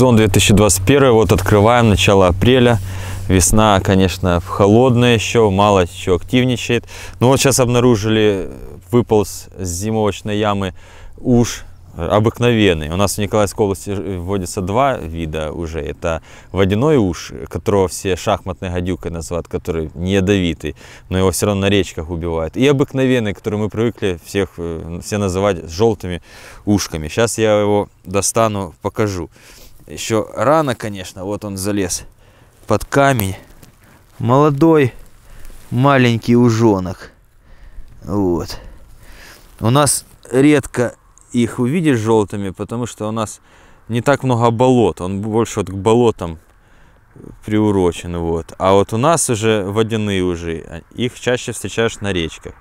сезон 2021, вот открываем, начало апреля. Весна, конечно, холодная еще, мало еще активничает. Но ну вот сейчас обнаружили, выполз с зимовочной ямы уж обыкновенный. У нас в Николаевской области вводится два вида уже. Это водяной уж, которого все шахматной гадюкой называют, который не ядовитый, но его все равно на речках убивают. И обыкновенный, который мы привыкли всех, э, все называть желтыми ушками. Сейчас я его достану, покажу. Еще рано, конечно, вот он залез под камень. Молодой, маленький ужонок. Вот. У нас редко их увидишь желтыми, потому что у нас не так много болот. Он больше вот к болотам приурочен. Вот. А вот у нас уже водяные уже, а Их чаще встречаешь на речках.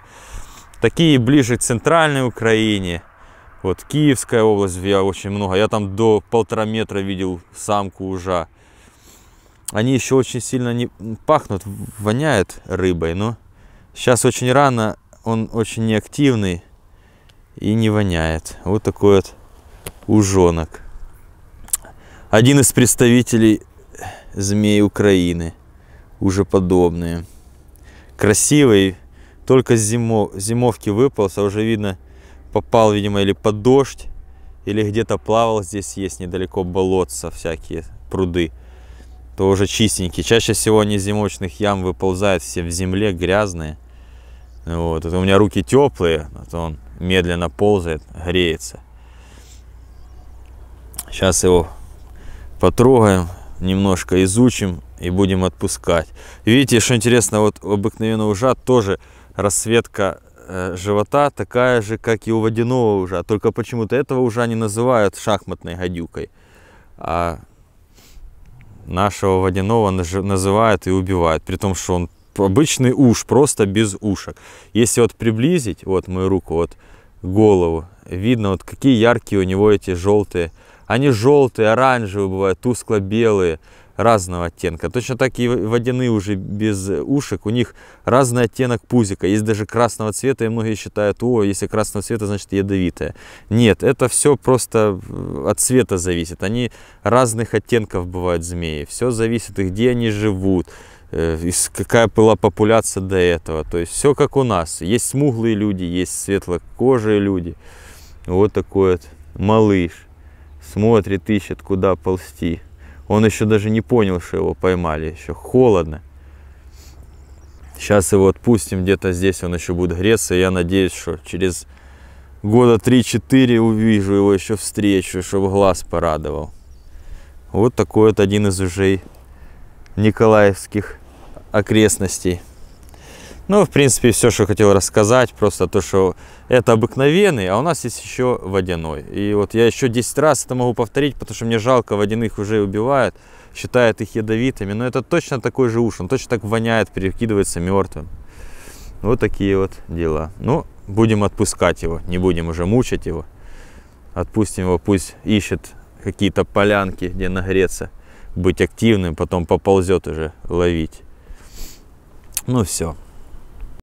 Такие ближе к центральной Украине, вот Киевская область я очень много. Я там до полтора метра видел самку ужа. Они еще очень сильно не пахнут, воняет рыбой, но сейчас очень рано, он очень неактивный и не воняет. Вот такой вот ужонок. Один из представителей змей Украины, уже подобные. Красивый, только зимо, зимовки выпался, уже видно попал, видимо, или под дождь, или где-то плавал, здесь есть недалеко болотца, всякие пруды, то уже чистенькие. Чаще всего они из зимовочных ям выползают все в земле, грязные. Вот, это у меня руки теплые, а то он медленно ползает, греется. Сейчас его потрогаем, немножко изучим и будем отпускать. Видите, что интересно, вот обыкновенный ужат тоже расцветка э, живота такая же, как и у водяного ужа. А только почему-то этого ужа не называют шахматной гадюкой. А нашего водяного называют и убивают. При том, что он обычный уж, просто без ушек. Если вот приблизить, вот мою руку, вот голову, видно, вот какие яркие у него эти желтые. Они желтые, оранжевые бывают, тускло-белые разного оттенка. Точно так и водяные уже без ушек, у них разный оттенок пузика. Есть даже красного цвета, и многие считают, о, если красного цвета, значит ядовитая. Нет, это все просто э, от цвета зависит. Они разных оттенков бывают змеи. Все зависит, где они живут, э, какая была популяция до этого. То есть все как у нас. Есть смуглые люди, есть светлокожие люди. Вот такой вот малыш смотрит, ищет, куда ползти. Он еще даже не понял, что его поймали, еще холодно. Сейчас его отпустим, где-то здесь он еще будет греться. Я надеюсь, что через года 3-4 увижу его, еще встречу, чтобы глаз порадовал. Вот такой вот один из ужей николаевских окрестностей. Ну, в принципе, все, что хотел рассказать, просто то, что это обыкновенный, а у нас есть еще водяной. И вот я еще 10 раз это могу повторить, потому что мне жалко, водяных уже убивают, считают их ядовитыми. Но это точно такой же уж, он точно так воняет, перекидывается мертвым. Вот такие вот дела. Ну, будем отпускать его, не будем уже мучать его. Отпустим его, пусть ищет какие-то полянки, где нагреться, быть активным, потом поползет уже ловить. Ну все.